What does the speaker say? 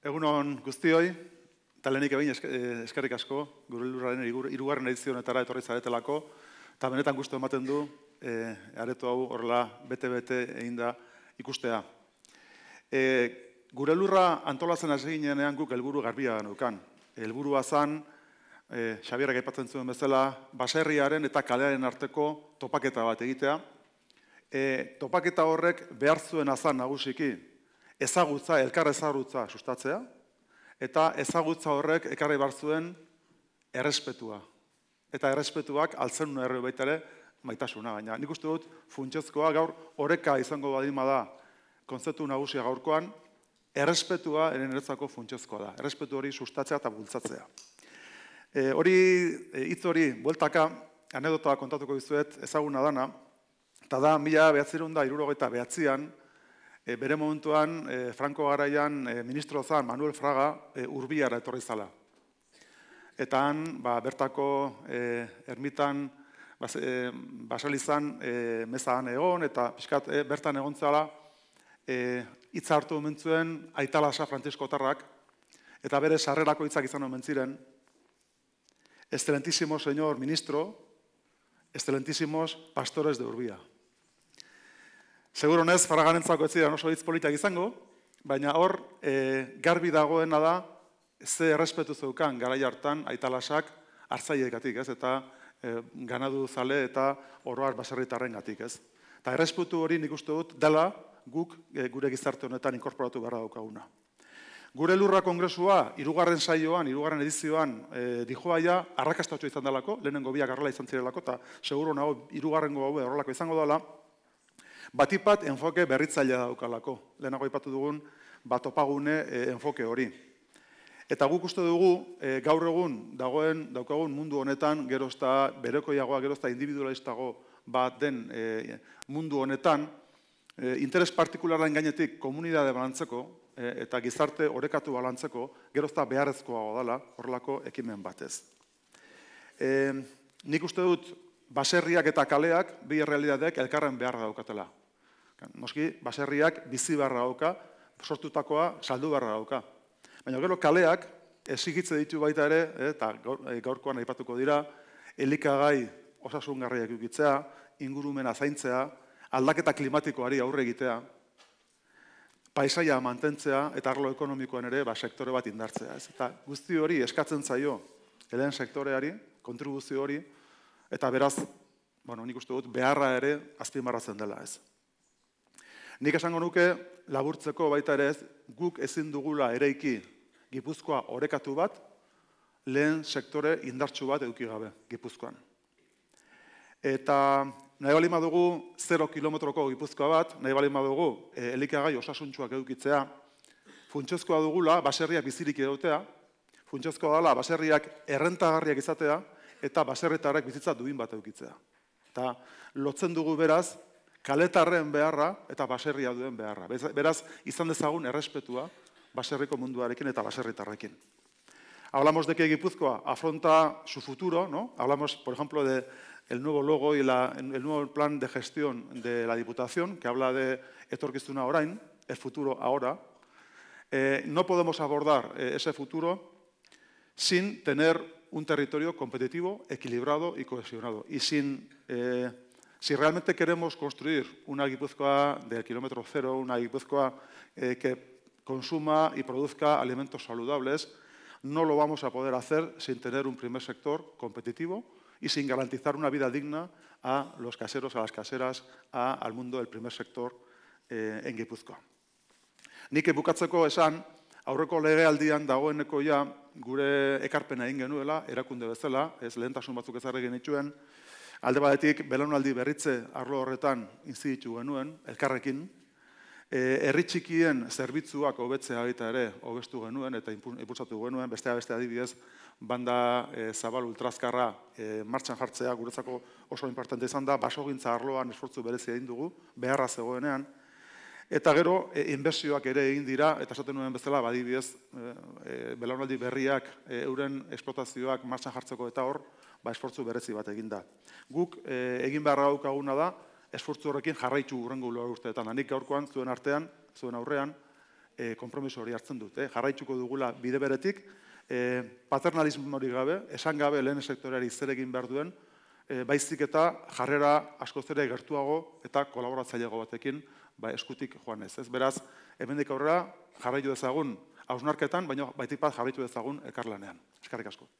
Egunon guztioi, talenik egin eh, eskerrik asko, gure lurraren irugarren edizionetara etorri zaretelako, eta benetan guztu ematen du, haretu eh, hau horrela bete-bete egin da ikustea. Gurelurra eh, gure lurra antolatzen hasi guk helburu garbia nukan. Helburua zan, Xabierak aipatzen zuen bezala, baserriaren eta kalearen arteko topaketa bat egitea. topaketa horrek behar zuen azan nagusiki, ezagutza, elkar ezagutza sustatzea, eta ezagutza horrek ekarri barzuen errespetua. Eta errespetuak altzen nuen erreo maitasuna gaina. Nik uste dut, funtsezkoa gaur oreka izango badima da, konzeptu nagusia gaurkoan, errespetua eren eretzako funtsezkoa da. Errespetu hori sustatzea eta bultzatzea. Eh, hori, eh, hitz hori, bueltaka, anedota kontatuko dizuet, ezaguna dana, eta da, mila behatzerun da, irurogeita behatzean, e, bere momentuan e, Franco garaian e, ministro zan Manuel Fraga e, urbiara etorri zala. Eta han, ba, bertako e, ermitan, ba, e, basalizan e, mezan egon, eta bertan egon zala, e, itza hartu momentzuen Aitalasa Francisco Tarrak, eta bere sarrerako hitzak izan omen ziren, Excelentísimo señor ministro, excelentísimos pastores de urbia. Seguro, nez, faraganentzako ez dira oso hitz politak izango, baina hor, eh, garbi dagoena da, ze errespetu zeukan garai hartan aitalasak hartzaileekatik, ez? Eta e, ganadu zale eta oroar baserritarren gatik, ez? Eta errespetu hori nik uste dut dela guk eh, gure gizarte honetan inkorporatu behar daukaguna. Gure lurra kongresua, irugarren saioan, irugarren edizioan, e, dihoa ja, arrakastatxo izan delako, lehenengo biak arrela izan zirelako, eta seguro nago, irugarren gobe horrelako izango dela, Batipat enfoke berritzailea daukalako, lehenago ipatu dugun batopagune e, enfoke hori. Eta guk uste dugu, e, gaur egun, dagoen, daukagun mundu honetan, gerozta berekoiagoa, gerozta individualistago bat den e, mundu honetan, interes partikularan gainetik komunidade balantzeko, eta gizarte orekatu balantzeko, gerozta beharrezkoa godala horrelako ekimen batez. nik uste dut, baserriak eta kaleak, bi realidadeak elkarren beharra daukatela. Noski, baserriak bizi barra hauka, sortutakoa saldu barra dauka. Baina gero kaleak ezigitze ditu baita ere, eh, eta eh, gaurkoan aipatuko dira, elikagai osasungarriak ukitzea, ingurumena zaintzea, aldaketa klimatikoari aurre egitea, paisaia mantentzea eta arlo ekonomikoan ere ba, sektore bat indartzea. Ez? Eta guzti hori eskatzen zaio helen sektoreari, kontribuzio hori, eta beraz, bueno, nik uste dut, beharra ere azpimarratzen dela. Ez? Nik esango nuke laburtzeko baita ere ez, guk ezin dugula eraiki Gipuzkoa orekatu bat lehen sektore indartsu bat eduki gabe Gipuzkoan. Eta nahi balima dugu 0 kilometroko Gipuzkoa bat, nahi balima dugu e, eh, elikagai osasuntsuak edukitzea, funtsezkoa dugula baserriak bizirik edotea, funtsezkoa dela baserriak errentagarriak izatea eta baserretarrak bizitza duin bat edukitzea. Eta lotzen dugu beraz kaletarren beharra eta baserria duen beharra. Beraz, izan dezagun errespetua baserriko munduarekin eta baserritarrekin. Hablamos de que Guipúzcoa afronta su futuro, ¿no? Hablamos, por ejemplo, de el nuevo logo y el nuevo plan de gestión de la Diputación, que habla de Etorquistuna Orain, el futuro ahora. Eh, no podemos abordar eh, ese futuro sin tener un territorio competitivo, equilibrado y cohesionado, y sin eh, si realmente queremos construir una Guipúzcoa del kilómetro cero, una Guipúzcoa eh, que consuma y produzca alimentos saludables, no lo vamos a poder hacer sin tener un primer sector competitivo y sin garantizar una vida digna a los caseros, a las caseras, al mundo del primer sector eh, en Gipuzkoa. Nik bukatzeko esan, aurreko legealdian dagoeneko ja gure ekarpena egin genuela, erakunde bezala, ez lehentasun batzuk ezarri genituen, Alde batetik, belaunaldi berritze arlo horretan inziditu genuen, elkarrekin, e, herri txikien zerbitzuak hobetzea baita ere hobestu genuen eta inpulsatu genuen, bestea beste adibidez, banda e, zabal ultrazkarra e, martxan jartzea guretzako oso importante izan da, basogintza arloan esfortzu berezi egin dugu, beharra zegoenean, Eta gero, e, ere egin dira, eta esaten nuen bezala, badibidez, e, e belaunaldi berriak e, euren esplotazioak martxan jartzeko eta hor, ba, esfortzu berezi bat egin da. Guk e, egin beharra daukaguna da, esfortzu horrekin jarraitu gurengo ulo urteetan. Hanik gaurkoan, zuen artean, zuen aurrean, e, kompromiso hori hartzen dut. E, jarraituko dugula bide beretik, e, paternalismo hori gabe, esan gabe lehen sektoreari zer egin behar duen, Eh, baizik eta jarrera asko ere gertuago eta kolaboratzaileago batekin ba, eskutik joan ez. ez beraz, hemendik aurrera jarraitu dezagun hausnarketan, baina baitik bat jarraitu dezagun elkarlanean. Eskarrik asko.